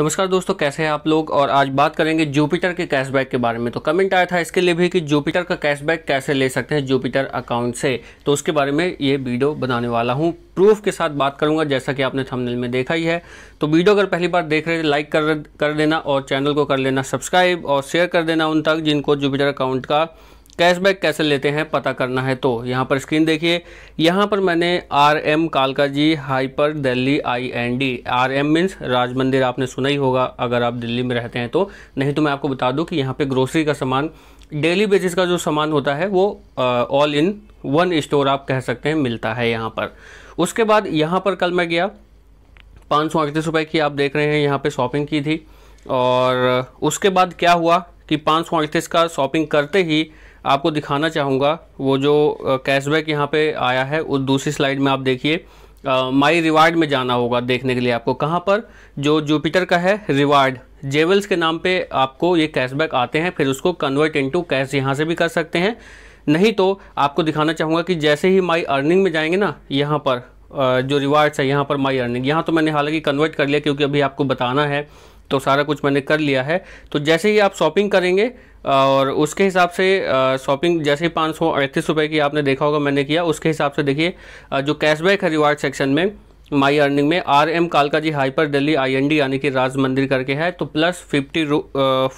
नमस्कार दोस्तों कैसे हैं आप लोग और आज बात करेंगे जुपिटर के कैशबैक के बारे में तो कमेंट आया था इसके लिए भी कि जुपिटर का कैशबैक कैसे ले सकते हैं जुपिटर अकाउंट से तो उसके बारे में ये वीडियो बनाने वाला हूँ प्रूफ के साथ बात करूंगा जैसा कि आपने थंबनेल में देखा ही है तो वीडियो अगर पहली बार देख रहे हैं लाइक कर कर देना और चैनल को कर लेना सब्सक्राइब और शेयर कर देना उन तक जिनको जुपिटर अकाउंट का कैशबैक कैसे लेते हैं पता करना है तो यहाँ पर स्क्रीन देखिए यहाँ पर मैंने R M Kalkaji hyper Delhi I N D R M means Raj Mandir आपने सुना ही होगा अगर आप दिल्ली में रहते हैं तो नहीं तो मैं आपको बता दूँ कि यहाँ पे ग्रोसरी का सामान डेली बेसिस का जो सामान होता है वो ऑल इन वन स्टोर आप कह सकते हैं मिलता है यहाँ पर उसके बाद यहाँ पर कल मैं गया पाँच सौ अड़तीस रुपये की आप देख रहे हैं यहाँ पर शॉपिंग की थी और उसके बाद क्या हुआ कि पाँच सौ अड़तीस का शॉपिंग करते ही आपको दिखाना चाहूँगा वो जो कैशबैक यहाँ पे आया है वो दूसरी स्लाइड में आप देखिए माई रिवार्ड में जाना होगा देखने के लिए आपको कहाँ पर जो जुपिटर का है रिवार्ड जेवल्स के नाम पे आपको ये कैशबैक आते हैं फिर उसको कन्वर्ट इनटू कैश यहाँ से भी कर सकते हैं नहीं तो आपको दिखाना चाहूँगा कि जैसे ही माई अर्निंग में जाएंगे ना यहाँ पर जो रिवार्ड्स है यहाँ पर माई अर्निंग यहाँ तो मैंने हालांकि कन्वर्ट कर लिया क्योंकि अभी आपको बताना है तो सारा कुछ मैंने कर लिया है तो जैसे ही आप शॉपिंग करेंगे और उसके हिसाब से शॉपिंग जैसे ही पाँच सौ अड़तीस रुपये की आपने देखा होगा मैंने किया उसके हिसाब से देखिए जो कैशबैक है रिवार्ड सेक्शन में माई अर्निंग में R M Kalkaji hyper Delhi IND यानी कि राज मंदिर करके है तो प्लस फिफ्टी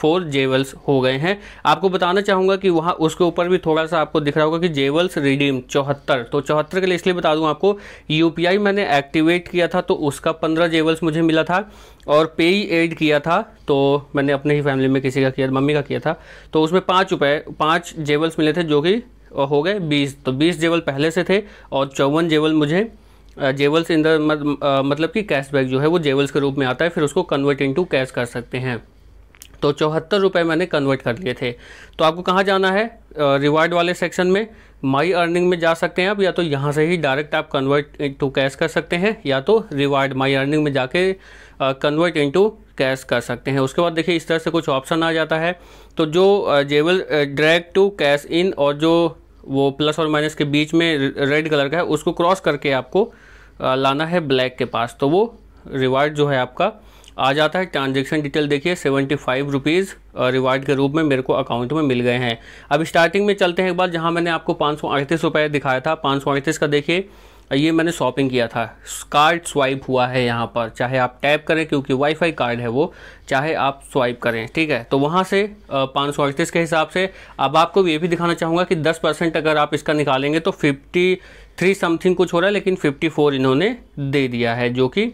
फोर जेवल्स हो गए हैं आपको बताना चाहूँगा कि वहाँ उसके ऊपर भी थोड़ा सा आपको दिख रहा होगा कि जेवल्स रिडीम चौहत्तर तो चौहत्तर के लिए इसलिए बता दूँ आपको यू मैंने एक्टिवेट किया था तो उसका पंद्रह जेवल्स मुझे मिला था और पे ही एड किया था तो मैंने अपने ही फैमिली में किसी का किया मम्मी का किया था तो उसमें पाँच रुपये पाँच जेवल्स मिले थे जो कि हो गए बीस तो बीस जेवल पहले से थे और चौवन जेवल मुझे जेवल्स इन द मतलब कि कैशबैक जो है वो जेवल्स के रूप में आता है फिर उसको कन्वर्ट इनटू कैश कर सकते हैं तो चौहत्तर रुपये मैंने कन्वर्ट कर लिए थे तो आपको कहाँ जाना है रिवार्ड वाले सेक्शन में माई अर्निंग में जा सकते हैं आप या तो यहाँ से ही डायरेक्ट आप कन्वर्ट इंटू कैश कर सकते हैं या तो रिवार्ड माई अर्निंग में जाके कन्वर्ट इनटू कैश कर सकते हैं उसके बाद देखिए इस तरह से कुछ ऑप्शन आ जाता है तो जो जेवल ड्रैग टू कैश इन और जो वो प्लस और माइनस के बीच में रेड कलर का है उसको क्रॉस करके आपको लाना है ब्लैक के पास तो वो रिवार्ड जो है आपका आ जाता है ट्रांजेक्शन डिटेल देखिए सेवेंटी फाइव रुपीज़ रिवार्ड के रूप में मेरे को अकाउंट में मिल गए हैं अब स्टार्टिंग में चलते हैं एक बार जहाँ मैंने आपको पाँच सौ अड़तीस रुपये दिखाया था पाँच सौ अड़तीस का देखिए ये मैंने शॉपिंग किया था कार्ड स्वाइप हुआ है यहाँ पर चाहे आप टैप करें क्योंकि वाईफाई कार्ड है वो चाहे आप स्वाइप करें ठीक है तो वहाँ से पाँच सौ अड़तीस के हिसाब से अब आपको ये भी दिखाना चाहूँगा कि दस परसेंट अगर आप इसका निकालेंगे तो फिफ्टी थ्री समथिंग कुछ हो रहा है लेकिन फिफ्टी फोर इन्होंने दे दिया है जो कि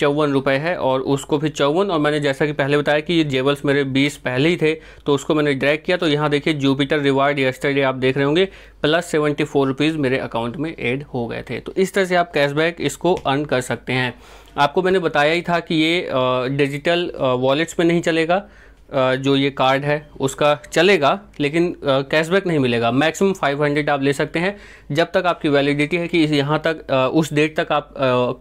चौवन रुपये है और उसको फिर चौवन और मैंने जैसा कि पहले बताया कि ये जेबल्स मेरे बीस पहले ही थे तो उसको मैंने ड्रैग किया तो यहाँ देखिए जूपिटर रिवार्ड यस्टरडे आप देख रहे होंगे प्लस सेवेंटी फोर रुपीज़ मेरे अकाउंट में ऐड हो गए थे तो इस तरह से आप कैशबैक इसको अर्न कर सकते हैं आपको मैंने बताया ही था कि ये डिजिटल वॉलेट्स में नहीं चलेगा जो ये कार्ड है उसका चलेगा लेकिन कैशबैक नहीं मिलेगा मैक्सिमम 500 आप ले सकते हैं जब तक आपकी वैलिडिटी है कि यहाँ तक उस डेट तक आप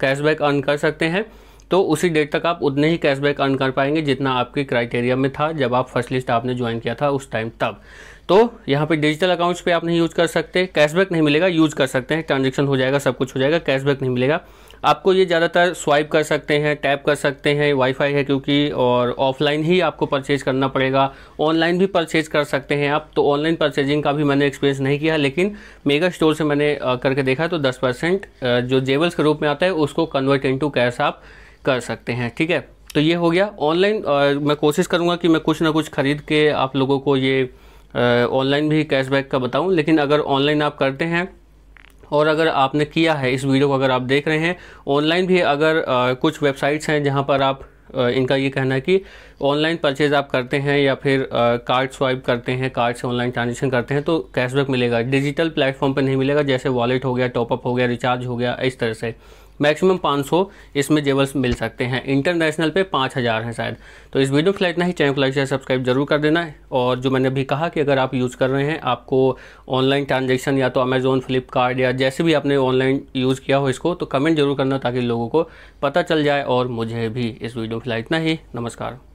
कैशबैक अर्न कर सकते हैं तो उसी डेट तक आप उतने ही कैशबैक अर्न कर पाएंगे जितना आपके क्राइटेरिया में था जब आप फर्स्ट लिस्ट आपने ज्वाइन किया था उस टाइम तब तो यहाँ पे डिजिटल अकाउंट्स पे आप नहीं यूज़ कर सकते कैशबैक नहीं मिलेगा यूज़ कर सकते हैं ट्रांजेक्शन हो जाएगा सब कुछ हो जाएगा कैशबैक नहीं मिलेगा आपको ये ज़्यादातर स्वाइप कर सकते हैं टैप कर सकते हैं वाईफाई है क्योंकि और ऑफलाइन ही आपको परचेज करना पड़ेगा ऑनलाइन भी परचेज कर सकते हैं आप तो ऑनलाइन परचेजिंग का भी मैंने एक्सपीरियंस नहीं किया लेकिन मेगा स्टोर से मैंने करके देखा तो दस परसेंट जो जेबल्स के रूप में आता है उसको कन्वर्ट टू कैश आप कर सकते हैं ठीक है तो ये हो गया ऑनलाइन मैं कोशिश करूँगा कि मैं कुछ ना कुछ खरीद के आप लोगों को ये ऑनलाइन भी कैशबैक का बताऊँ लेकिन अगर ऑनलाइन आप करते हैं और अगर आपने किया है इस वीडियो को अगर आप देख रहे हैं ऑनलाइन भी अगर आ, कुछ वेबसाइट्स हैं जहां पर आप आ, इनका ये कहना है कि ऑनलाइन परचेज आप करते हैं या फिर कार्ड स्वाइप करते हैं कार्ड से ऑनलाइन ट्रांजेक्शन करते हैं तो कैशबैक मिलेगा डिजिटल प्लेटफॉर्म पर नहीं मिलेगा जैसे वॉलेट हो गया टॉपअप हो गया रिचार्ज हो गया इस तरह से मैक्सिमम 500 इसमें जेबल्स मिल सकते हैं इंटरनेशनल पे 5000 हैं शायद तो इस वीडियो के लिए इतना ही चैनल को लाइक शेयर सब्सक्राइब जरूर कर देना है और जो मैंने अभी कहा कि अगर आप यूज़ कर रहे हैं आपको ऑनलाइन ट्रांजेक्शन या तो अमेजोन फ्लिपकार्ट या जैसे भी आपने ऑनलाइन यूज़ किया हो इसको तो कमेंट जरूर करना ताकि लोगों को पता चल जाए और मुझे भी इस वीडियो के लिए इतना ही नमस्कार